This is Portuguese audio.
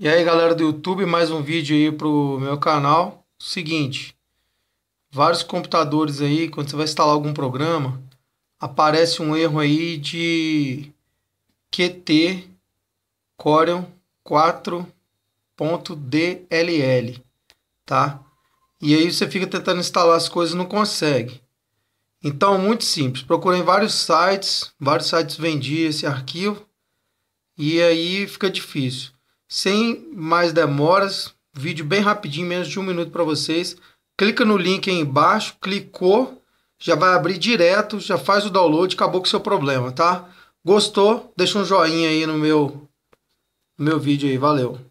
E aí galera do YouTube, mais um vídeo aí pro meu canal. Seguinte, vários computadores aí, quando você vai instalar algum programa, aparece um erro aí de QT Corion 4.dll, tá? E aí você fica tentando instalar as coisas e não consegue. Então, muito simples. Procurei vários sites, vários sites vendiam esse arquivo e aí fica difícil. Sem mais demoras, vídeo bem rapidinho, menos de um minuto para vocês. Clica no link aí embaixo, clicou, já vai abrir direto, já faz o download, acabou com o seu problema, tá? Gostou? Deixa um joinha aí no meu, no meu vídeo aí, valeu!